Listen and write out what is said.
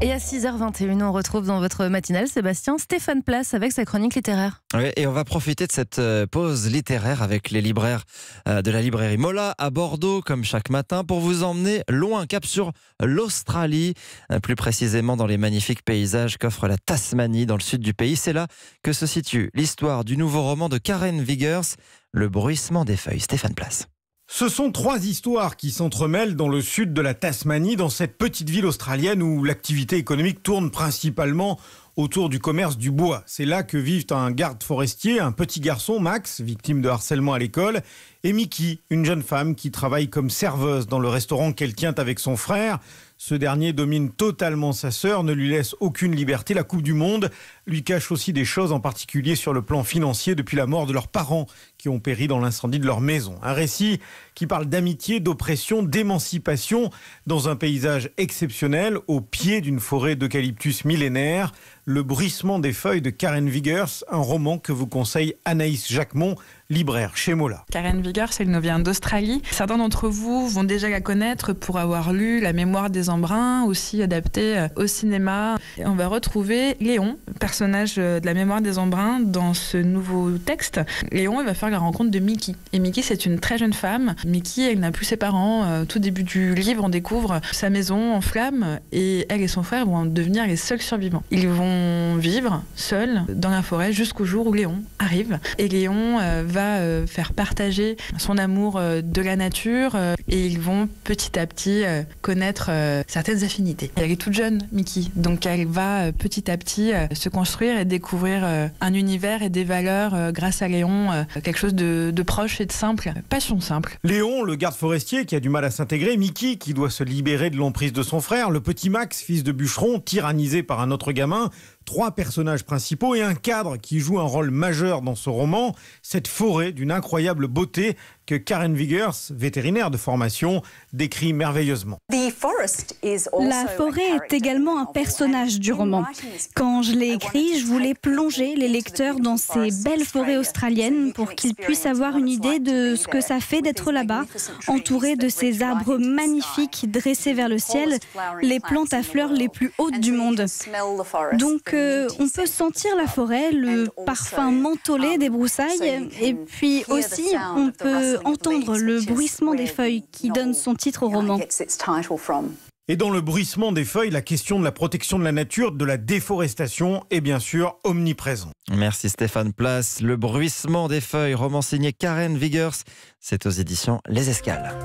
Et à 6h21, on retrouve dans votre matinale Sébastien Stéphane Place avec sa chronique littéraire. Oui, et on va profiter de cette euh, pause littéraire avec les libraires euh, de la librairie Mola à Bordeaux, comme chaque matin, pour vous emmener loin, cap sur l'Australie, euh, plus précisément dans les magnifiques paysages qu'offre la Tasmanie dans le sud du pays. C'est là que se situe l'histoire du nouveau roman de Karen Viggers, Le bruissement des feuilles. Stéphane Place. Ce sont trois histoires qui s'entremêlent dans le sud de la Tasmanie, dans cette petite ville australienne où l'activité économique tourne principalement autour du commerce du bois. C'est là que vivent un garde forestier, un petit garçon, Max, victime de harcèlement à l'école, et Mickey, une jeune femme qui travaille comme serveuse dans le restaurant qu'elle tient avec son frère. Ce dernier domine totalement sa sœur, ne lui laisse aucune liberté. La Coupe du Monde lui cache aussi des choses, en particulier sur le plan financier, depuis la mort de leurs parents qui ont péri dans l'incendie de leur maison. Un récit qui parle d'amitié, d'oppression, d'émancipation dans un paysage exceptionnel, au pied d'une forêt d'eucalyptus millénaire. Le bruissement des feuilles de Karen Viggers, un roman que vous conseille Anaïs Jacquemont, libraire chez Mola. Karen Vigor, elle nous vient d'Australie. Certains d'entre vous vont déjà la connaître pour avoir lu La mémoire des embruns, aussi adaptée euh, au cinéma. on va retrouver Léon, personnage euh, de La mémoire des embruns, dans ce nouveau texte. Léon, il va faire la rencontre de Mickey. Et Mickey, c'est une très jeune femme. Mickey, elle n'a plus ses parents. Euh, au tout début du livre, on découvre sa maison en flammes et elle et son frère vont devenir les seuls survivants. Ils vont vivre seuls dans la forêt jusqu'au jour où Léon arrive. Et Léon va euh, faire partager son amour euh, de la nature euh, et ils vont petit à petit connaître certaines affinités. Elle est toute jeune, Mickey, donc elle va petit à petit se construire et découvrir un univers et des valeurs grâce à Léon, quelque chose de, de proche et de simple, passion simple. Léon, le garde forestier qui a du mal à s'intégrer, Mickey qui doit se libérer de l'emprise de son frère, le petit Max, fils de bûcheron, tyrannisé par un autre gamin, trois personnages principaux et un cadre qui joue un rôle majeur dans ce roman, cette forêt d'une incroyable beauté que Karen Viggers, vétérinaire de formation, décrit merveilleusement. La forêt est également un personnage du roman. Quand je l'ai écrit, je voulais plonger les lecteurs dans ces belles forêts australiennes pour qu'ils puissent avoir une idée de ce que ça fait d'être là-bas, entouré de ces arbres magnifiques dressés vers le ciel, les plantes à fleurs les plus hautes du monde. Donc euh, on peut sentir la forêt, le parfum um, mentholé des broussailles, et puis aussi on peut entendre le bruissement des feuilles qui donne son titre au roman. Et dans le bruissement des feuilles, la question de la protection de la nature, de la déforestation est bien sûr omniprésente. Merci Stéphane Place. Le bruissement des feuilles, roman signé Karen Viggers, c'est aux éditions Les Escales.